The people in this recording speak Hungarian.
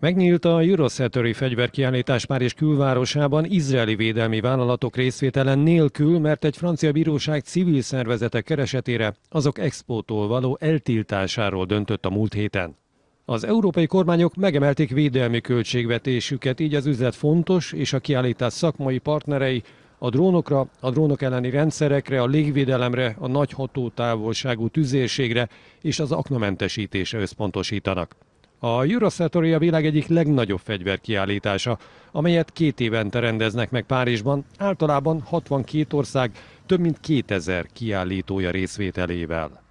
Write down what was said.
Megnyílt a Euroszettori fegyverkiállítás is külvárosában izraeli védelmi vállalatok részvételen nélkül, mert egy francia bíróság civil szervezetek keresetére azok expótól való eltiltásáról döntött a múlt héten. Az európai kormányok megemelték védelmi költségvetésüket, így az üzlet fontos és a kiállítás szakmai partnerei a drónokra, a drónok elleni rendszerekre, a légvédelemre, a nagy hatótávolságú tüzérségre és az aknamentesítésre összpontosítanak. A Eurosatory a világ egyik legnagyobb fegyverkiállítása, amelyet két évente rendeznek meg Párizsban, általában 62 ország több mint 2000 kiállítója részvételével.